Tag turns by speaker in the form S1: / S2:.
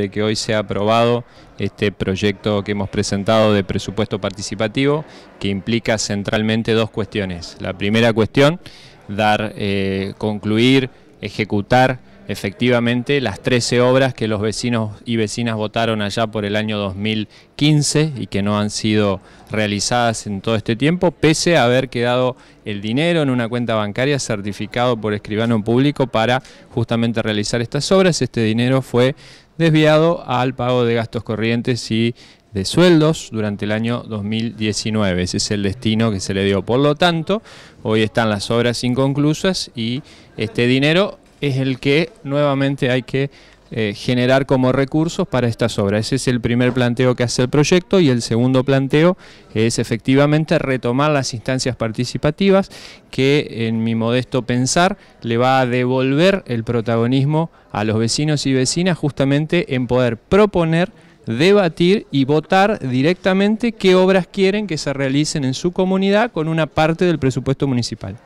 S1: de que hoy sea aprobado este proyecto que hemos presentado de presupuesto participativo, que implica centralmente dos cuestiones. La primera cuestión, dar, eh, concluir, ejecutar efectivamente las 13 obras que los vecinos y vecinas votaron allá por el año 2015 y que no han sido realizadas en todo este tiempo, pese a haber quedado el dinero en una cuenta bancaria certificado por escribano público para justamente realizar estas obras. Este dinero fue desviado al pago de gastos corrientes y de sueldos durante el año 2019. Ese es el destino que se le dio. Por lo tanto, hoy están las obras inconclusas y este dinero es el que nuevamente hay que eh, generar como recursos para estas obras. Ese es el primer planteo que hace el proyecto y el segundo planteo es efectivamente retomar las instancias participativas que en mi modesto pensar le va a devolver el protagonismo a los vecinos y vecinas justamente en poder proponer debatir y votar directamente qué obras quieren que se realicen en su comunidad con una parte del presupuesto municipal.